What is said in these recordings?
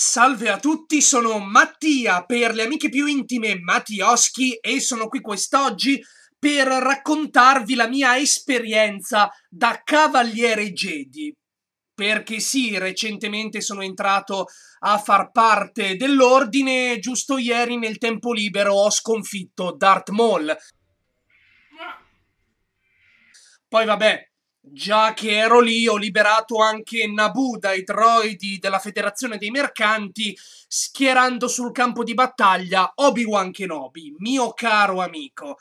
Salve a tutti, sono Mattia per le amiche più intime Mattioschi e sono qui quest'oggi per raccontarvi la mia esperienza da Cavaliere Jedi. Perché sì, recentemente sono entrato a far parte dell'ordine e giusto ieri nel tempo libero ho sconfitto Darth Maul. Poi vabbè, Già che ero lì ho liberato anche Nabu dai droidi della Federazione dei Mercanti, schierando sul campo di battaglia Obi-Wan Kenobi, mio caro amico.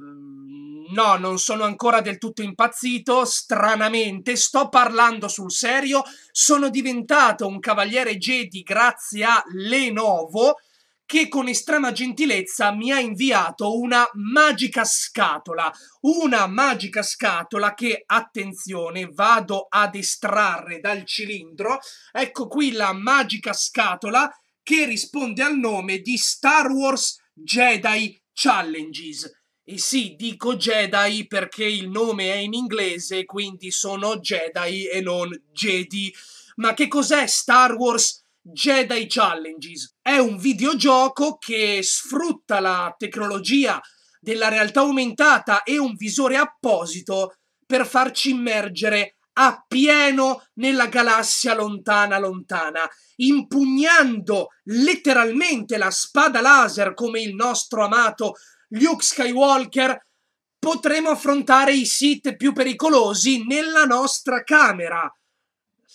Mm, no, non sono ancora del tutto impazzito, stranamente, sto parlando sul serio, sono diventato un cavaliere Jedi grazie a Lenovo, che con estrema gentilezza mi ha inviato una magica scatola, una magica scatola che, attenzione, vado ad estrarre dal cilindro, ecco qui la magica scatola che risponde al nome di Star Wars Jedi Challenges. E sì, dico Jedi perché il nome è in inglese, quindi sono Jedi e non Jedi. Ma che cos'è Star Wars Jedi? Jedi Challenges. È un videogioco che sfrutta la tecnologia della realtà aumentata e un visore apposito per farci immergere appieno nella galassia lontana lontana, impugnando letteralmente la spada laser come il nostro amato Luke Skywalker, potremo affrontare i sit più pericolosi nella nostra camera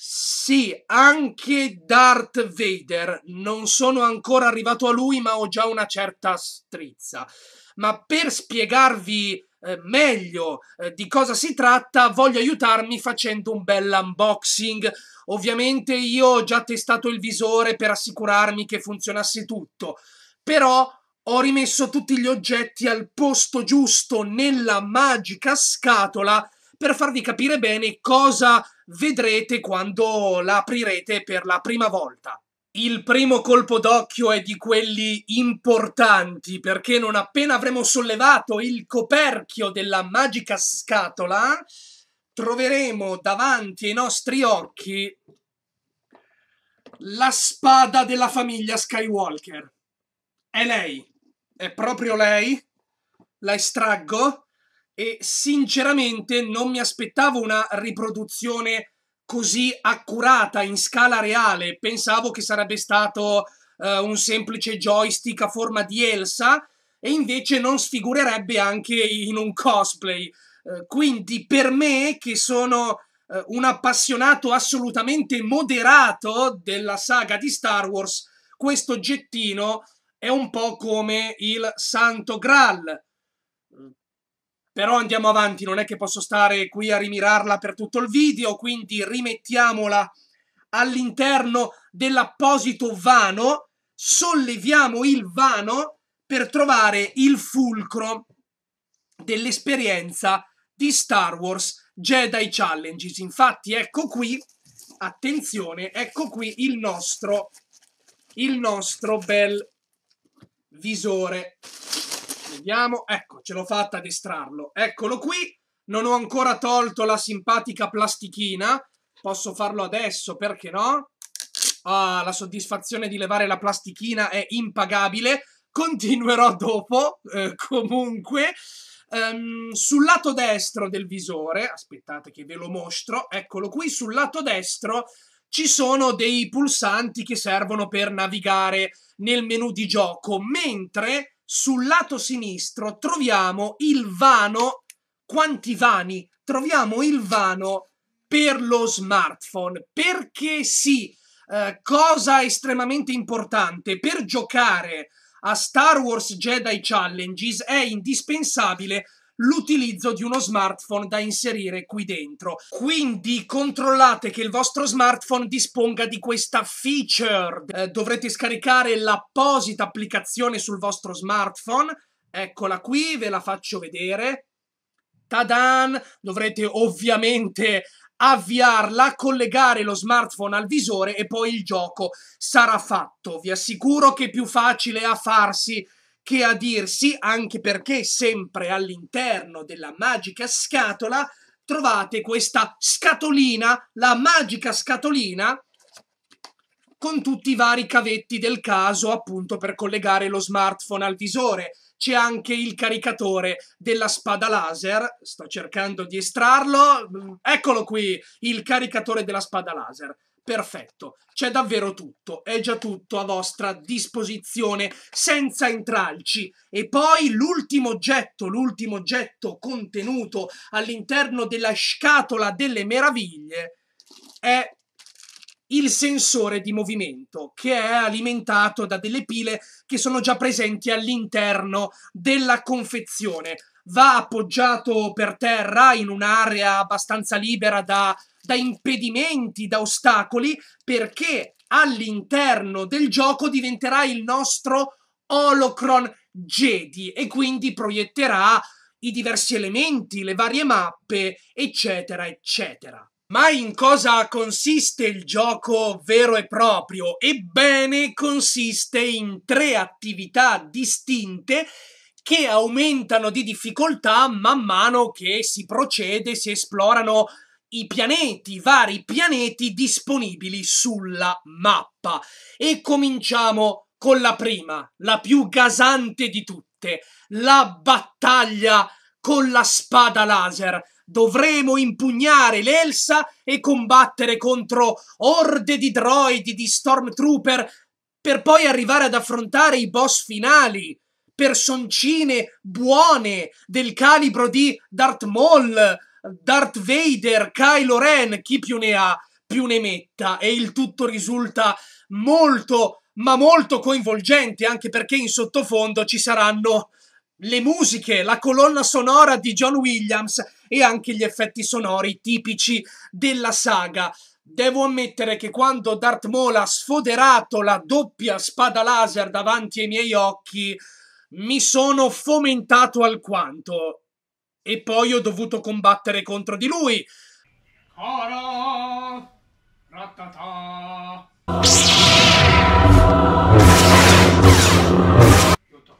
sì, anche Darth Vader. Non sono ancora arrivato a lui, ma ho già una certa strizza. Ma per spiegarvi eh, meglio eh, di cosa si tratta, voglio aiutarmi facendo un bel unboxing. Ovviamente io ho già testato il visore per assicurarmi che funzionasse tutto, però ho rimesso tutti gli oggetti al posto giusto nella magica scatola per farvi capire bene cosa vedrete quando la aprirete per la prima volta. Il primo colpo d'occhio è di quelli importanti, perché non appena avremo sollevato il coperchio della magica scatola, troveremo davanti ai nostri occhi la spada della famiglia Skywalker. È lei, è proprio lei. La estraggo e sinceramente non mi aspettavo una riproduzione così accurata in scala reale. Pensavo che sarebbe stato eh, un semplice joystick a forma di Elsa e invece non sfigurerebbe anche in un cosplay. Eh, quindi per me, che sono eh, un appassionato assolutamente moderato della saga di Star Wars, questo gettino è un po' come il Santo Graal però andiamo avanti, non è che posso stare qui a rimirarla per tutto il video, quindi rimettiamola all'interno dell'apposito vano, solleviamo il vano per trovare il fulcro dell'esperienza di Star Wars Jedi Challenges. Infatti ecco qui, attenzione, ecco qui il nostro, il nostro bel visore Vediamo, ecco, ce l'ho fatta ad estrarlo. Eccolo qui, non ho ancora tolto la simpatica plastichina. Posso farlo adesso, perché no? Ah, la soddisfazione di levare la plastichina è impagabile. Continuerò dopo, eh, comunque. Um, sul lato destro del visore, aspettate che ve lo mostro, eccolo qui, sul lato destro ci sono dei pulsanti che servono per navigare nel menu di gioco, mentre sul lato sinistro troviamo il vano, quanti vani? Troviamo il vano per lo smartphone, perché sì, eh, cosa estremamente importante, per giocare a Star Wars Jedi Challenges è indispensabile l'utilizzo di uno smartphone da inserire qui dentro. Quindi controllate che il vostro smartphone disponga di questa feature. Eh, dovrete scaricare l'apposita applicazione sul vostro smartphone. Eccola qui, ve la faccio vedere. Tadan! Dovrete ovviamente avviarla, collegare lo smartphone al visore e poi il gioco sarà fatto. Vi assicuro che è più facile a farsi che a dirsi, anche perché sempre all'interno della magica scatola trovate questa scatolina, la magica scatolina, con tutti i vari cavetti del caso appunto per collegare lo smartphone al visore. C'è anche il caricatore della spada laser, sto cercando di estrarlo, eccolo qui, il caricatore della spada laser. Perfetto, c'è davvero tutto, è già tutto a vostra disposizione, senza intralci. E poi l'ultimo oggetto, l'ultimo oggetto contenuto all'interno della scatola delle meraviglie è il sensore di movimento che è alimentato da delle pile che sono già presenti all'interno della confezione va appoggiato per terra in un'area abbastanza libera da, da impedimenti, da ostacoli, perché all'interno del gioco diventerà il nostro Holocron Jedi e quindi proietterà i diversi elementi, le varie mappe, eccetera, eccetera. Ma in cosa consiste il gioco vero e proprio? Ebbene, consiste in tre attività distinte che aumentano di difficoltà man mano che si procede, si esplorano i pianeti, i vari pianeti disponibili sulla mappa. E cominciamo con la prima, la più gasante di tutte, la battaglia con la spada laser. Dovremo impugnare l'Elsa e combattere contro orde di droidi, di stormtrooper, per poi arrivare ad affrontare i boss finali personcine buone del calibro di Darth Maul, Darth Vader, Kylo Ren, chi più ne ha più ne metta e il tutto risulta molto ma molto coinvolgente anche perché in sottofondo ci saranno le musiche, la colonna sonora di John Williams e anche gli effetti sonori tipici della saga. Devo ammettere che quando Darth Maul ha sfoderato la doppia spada laser davanti ai miei occhi, mi sono fomentato alquanto e poi ho dovuto combattere contro di lui. Coro! Ratata! Aiuto.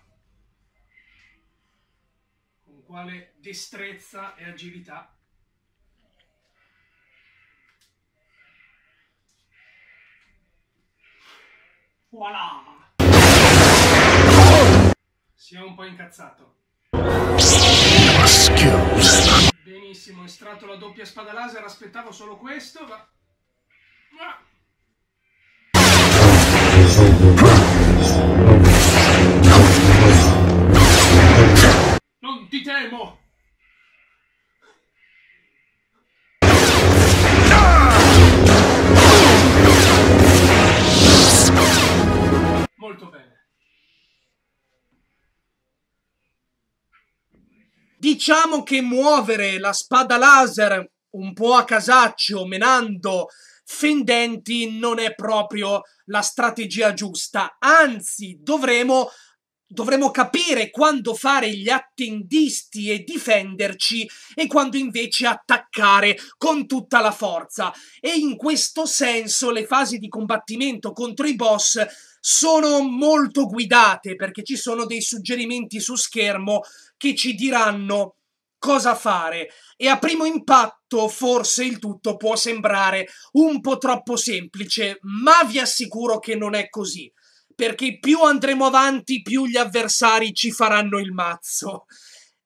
Con quale destrezza e agilità Voilà! Siamo un po' incazzato. Benissimo, estratto la doppia spada laser, aspettavo solo questo, ma... ma... Non ti temo! Molto bene. Diciamo che muovere la spada laser un po' a casaccio, menando fendenti, non è proprio la strategia giusta. Anzi, dovremo dovremo capire quando fare gli attendisti e difenderci e quando invece attaccare con tutta la forza. E in questo senso le fasi di combattimento contro i boss sono molto guidate perché ci sono dei suggerimenti su schermo che ci diranno cosa fare e a primo impatto forse il tutto può sembrare un po' troppo semplice, ma vi assicuro che non è così, perché più andremo avanti più gli avversari ci faranno il mazzo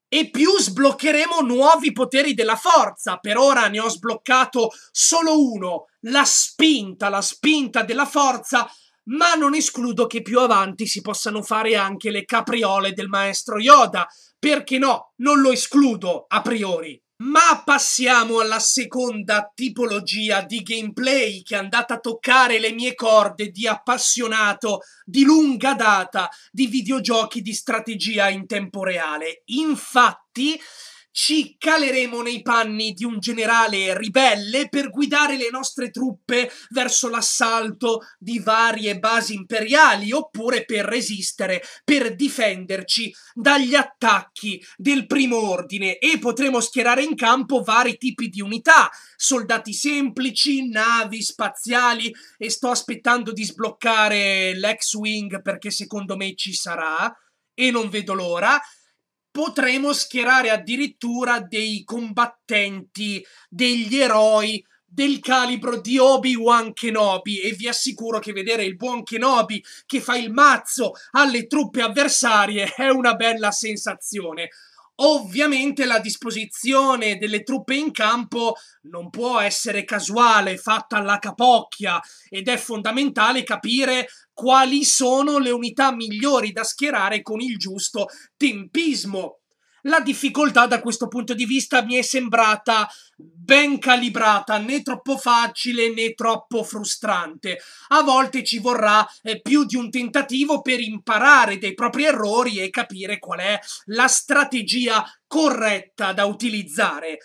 e più sbloccheremo nuovi poteri della forza. Per ora ne ho sbloccato solo uno, la spinta, la spinta della forza ma non escludo che più avanti si possano fare anche le capriole del maestro Yoda. Perché no? Non lo escludo a priori. Ma passiamo alla seconda tipologia di gameplay che è andata a toccare le mie corde di appassionato di lunga data di videogiochi di strategia in tempo reale. Infatti, ci caleremo nei panni di un generale ribelle per guidare le nostre truppe verso l'assalto di varie basi imperiali oppure per resistere, per difenderci dagli attacchi del primo ordine e potremo schierare in campo vari tipi di unità, soldati semplici, navi spaziali e sto aspettando di sbloccare l'ex-wing perché secondo me ci sarà e non vedo l'ora potremo schierare addirittura dei combattenti, degli eroi del calibro di Obi-Wan Kenobi e vi assicuro che vedere il buon Kenobi che fa il mazzo alle truppe avversarie è una bella sensazione. Ovviamente la disposizione delle truppe in campo non può essere casuale, fatta alla capocchia ed è fondamentale capire quali sono le unità migliori da schierare con il giusto tempismo. La difficoltà da questo punto di vista mi è sembrata ben calibrata, né troppo facile né troppo frustrante. A volte ci vorrà eh, più di un tentativo per imparare dai propri errori e capire qual è la strategia corretta da utilizzare.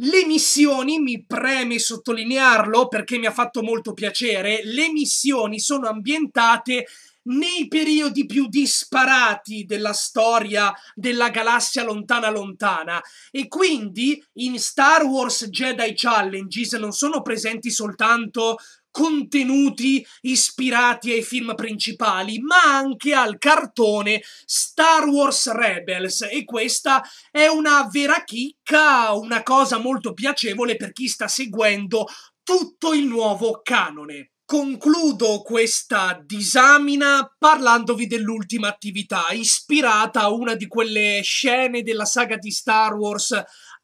Le missioni, mi preme sottolinearlo perché mi ha fatto molto piacere, le missioni sono ambientate nei periodi più disparati della storia della galassia lontana lontana e quindi in Star Wars Jedi Challenges non sono presenti soltanto contenuti ispirati ai film principali, ma anche al cartone Star Wars Rebels e questa è una vera chicca, una cosa molto piacevole per chi sta seguendo tutto il nuovo canone. Concludo questa disamina parlandovi dell'ultima attività, ispirata a una di quelle scene della saga di Star Wars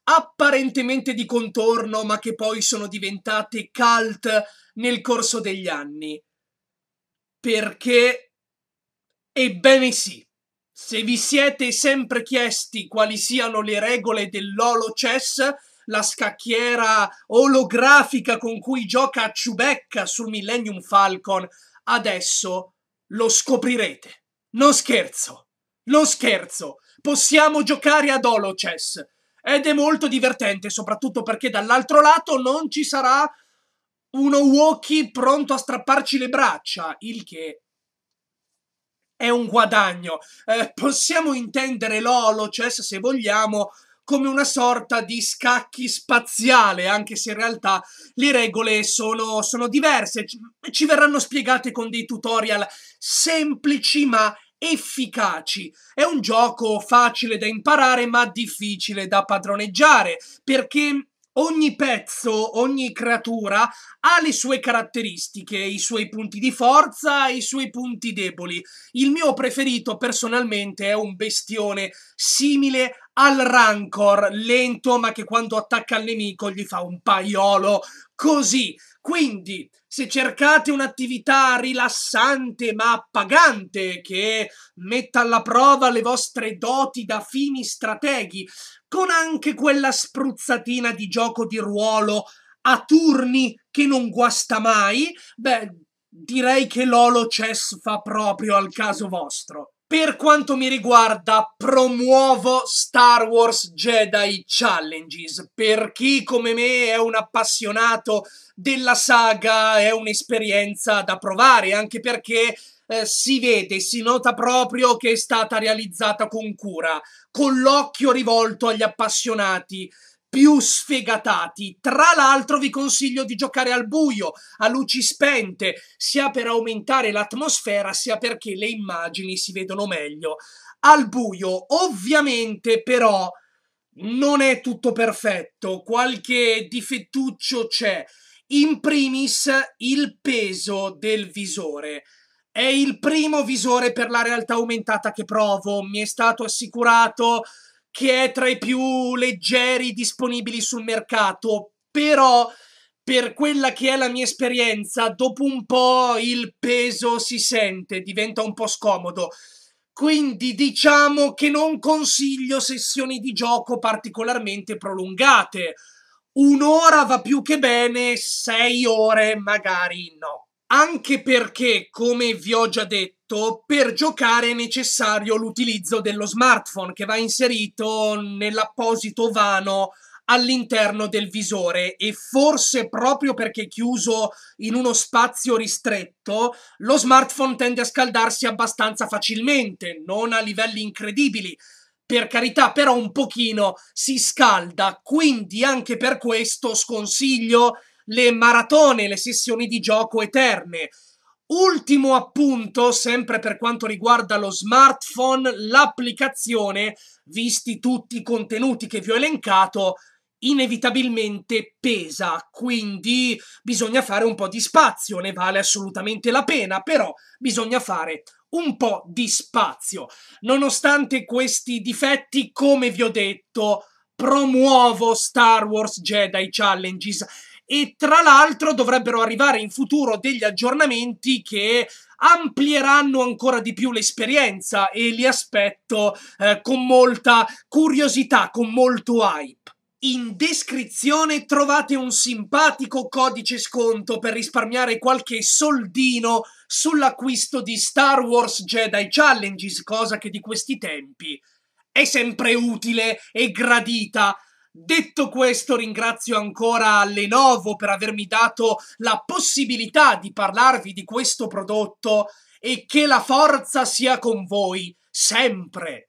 apparentemente di contorno, ma che poi sono diventate cult nel corso degli anni. Perché? Ebbene sì. Se vi siete sempre chiesti quali siano le regole dell'Holo Chess, la scacchiera olografica con cui gioca a Ciubecca sul Millennium Falcon, adesso lo scoprirete. Non scherzo, non scherzo. Possiamo giocare ad Holochess ed è molto divertente, soprattutto perché dall'altro lato non ci sarà uno Woki pronto a strapparci le braccia, il che è un guadagno. Eh, possiamo intendere l'Holochess, se vogliamo, come una sorta di scacchi spaziale, anche se in realtà le regole sono, sono diverse, ci, verranno spiegate con dei tutorial semplici ma efficaci. È un gioco facile da imparare ma difficile da padroneggiare perché ogni pezzo, ogni creatura ha le sue caratteristiche, i suoi punti di forza, e i suoi punti deboli. Il mio preferito personalmente è un bestione simile al Rancor, lento ma che quando attacca il nemico gli fa un paiolo così. Quindi, se cercate un'attività rilassante ma appagante che metta alla prova le vostre doti da fini strateghi, con anche quella spruzzatina di gioco di ruolo a turni che non guasta mai, beh, direi che l'Holo Chess fa proprio al caso vostro. Per quanto mi riguarda, promuovo Star Wars Jedi Challenges. Per chi come me è un appassionato della saga, è un'esperienza da provare, anche perché eh, si vede, si nota proprio che è stata realizzata con cura, con l'occhio rivolto agli appassionati più sfegatati. Tra l'altro vi consiglio di giocare al buio, a luci spente, sia per aumentare l'atmosfera, sia perché le immagini si vedono meglio. Al buio, ovviamente però, non è tutto perfetto, qualche difettuccio c'è. In primis il peso del visore. È il primo visore per la realtà aumentata che provo, mi è stato assicurato che è tra i più leggeri disponibili sul mercato, però per quella che è la mia esperienza, dopo un po' il peso si sente, diventa un po' scomodo. Quindi diciamo che non consiglio sessioni di gioco particolarmente prolungate. Un'ora va più che bene, sei ore magari no. Anche perché, come vi ho già detto, detto, per giocare è necessario l'utilizzo dello smartphone che va inserito nell'apposito vano all'interno del visore e forse proprio perché chiuso in uno spazio ristretto lo smartphone tende a scaldarsi abbastanza facilmente, non a livelli incredibili. Per carità, però un pochino si scalda, quindi anche per questo sconsiglio le maratone, le sessioni di gioco eterne. Ultimo appunto, sempre per quanto riguarda lo smartphone, l'applicazione, visti tutti i contenuti che vi ho elencato, inevitabilmente pesa, quindi bisogna fare un po' di spazio, ne vale assolutamente la pena, però bisogna fare un po' di spazio. Nonostante questi difetti, come vi ho detto, promuovo Star Wars Jedi Challenges e tra l'altro dovrebbero arrivare in futuro degli aggiornamenti che amplieranno ancora di più l'esperienza e li aspetto eh, con molta curiosità, con molto hype. In descrizione trovate un simpatico codice sconto per risparmiare qualche soldino sull'acquisto di Star Wars Jedi Challenges, cosa che di questi tempi è sempre utile e gradita Detto questo, ringrazio ancora Lenovo per avermi dato la possibilità di parlarvi di questo prodotto e che la forza sia con voi sempre.